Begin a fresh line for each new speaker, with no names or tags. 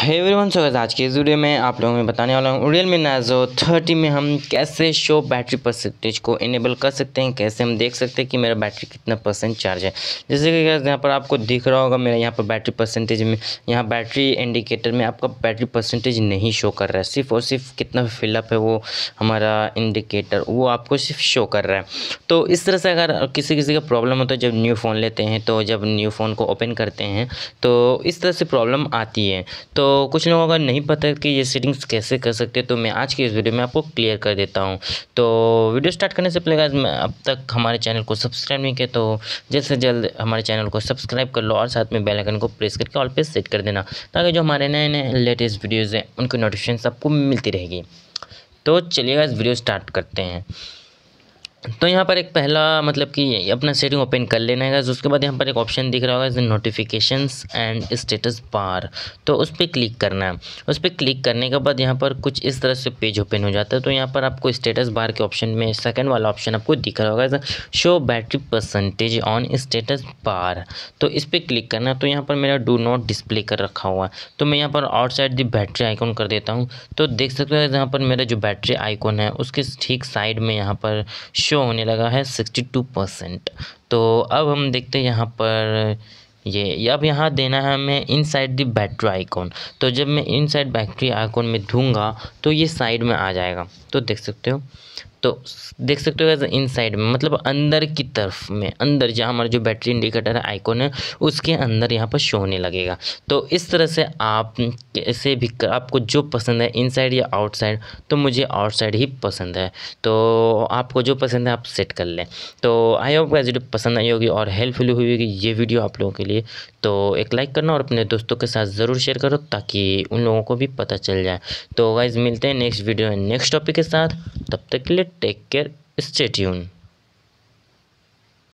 है एवरीवन स्वागत आज के इस वीडियो में आप लोगों में बताने वाला हूँ रियल मी नाजो थर्टी में हम कैसे शो बैटरी परसेंटेज को इनेबल कर सकते हैं कैसे हम देख सकते हैं कि मेरा बैटरी कितना परसेंट चार्ज है जैसे कि यहाँ पर आपको दिख रहा होगा मेरा यहाँ पर बैटरी परसेंटेज में यहाँ बैटरी इंडिकेटर में आपका बैटरी परसेंटेज नहीं शो कर रहा है सिर्फ और सिर्फ कितना फिलअप है वो हमारा इंडिकेटर वो आपको सिर्फ शो कर रहा है तो इस तरह से अगर किसी किसी का प्रॉब्लम होता है जब न्यू फ़ोन लेते हैं तो जब न्यू फ़ोन को ओपन करते हैं तो इस तरह से प्रॉब्लम आती है तो तो कुछ लोगों का नहीं पता कि ये सेटिंग्स कैसे कर सकते तो मैं आज की इस वीडियो में आपको क्लियर कर देता हूँ तो वीडियो स्टार्ट करने से पहले मैं अब तक हमारे चैनल को सब्सक्राइब नहीं किया तो जल्द से जल्द हमारे चैनल को सब्सक्राइब कर लो और साथ में बेलाइकन को प्रेस करके ऑल पे सेट कर देना ताकि जो हमारे नए नए लेटेस्ट वीडियोज़ हैं उनकी नोटिफिकेशन आपको मिलती रहेगी तो चलिएगा इस वीडियो स्टार्ट करते हैं तो यहाँ पर एक पहला मतलब कि अपना सेटिंग ओपन कर लेना है तो उसके बाद यहाँ पर एक ऑप्शन दिख रहा होगा जैसे नोटिफिकेशंस एंड स्टेटस बार तो उस पर क्लिक करना है उस पर क्लिक करने के बाद यहाँ पर कुछ इस तरह से पेज ओपन हो जाता है तो यहाँ पर आपको स्टेटस बार के ऑप्शन में सेकेंड वाला ऑप्शन आपको दिख रहा होगा show battery percentage on status bar तो इस पर क्लिक करना है तो यहाँ पर मेरा डू नॉट डिस्प्ले कर रखा हुआ है तो मैं यहाँ पर outside the battery icon कर देता हूँ तो देख सकते हो यहाँ पर मेरा जो बैटरी आइकॉन है उसके ठीक साइड में यहाँ पर शो जो होने लगा है सिक्सटी टू परसेंट तो अब हम देखते हैं यहाँ पर ये अब यहाँ देना है हमें inside the battery icon तो जब मैं इन साइड बैटरी आइकॉन में दूंगा तो ये साइड में आ जाएगा तो देख सकते हो तो देख सकते हो इन साइड में मतलब अंदर की तरफ में अंदर जहाँ हमारा जो बैटरी इंडिकेटर है आइकॉन है उसके अंदर यहाँ पर शो होने लगेगा तो इस तरह से आप कैसे भी कर, आपको जो पसंद है इनसाइड या आउटसाइड तो मुझे आउटसाइड ही पसंद है तो आपको जो पसंद है आप सेट कर लें तो आई होप का जो पसंद आई होगी और हेल्पफुल हुई होगी ये वीडियो आप लोगों के लिए तो एक लाइक करना और अपने दोस्तों के साथ ज़रूर शेयर करो ताकि उन लोगों को भी पता चल जाए तो वाइज मिलते हैं नेक्स्ट वीडियो नेक्स्ट टॉपिक के साथ तब तक के लिए take care stay tuned